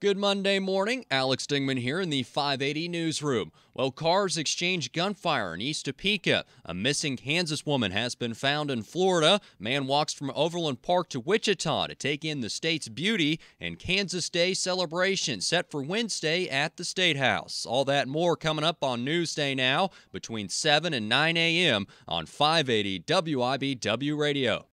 Good Monday morning. Alex Dingman here in the 580 newsroom. Well, cars exchange gunfire in East Topeka. A missing Kansas woman has been found in Florida. Man walks from Overland Park to Wichita to take in the state's beauty and Kansas Day celebration set for Wednesday at the State House. All that more coming up on Newsday now between 7 and 9 a.m. on 580 WIBW Radio.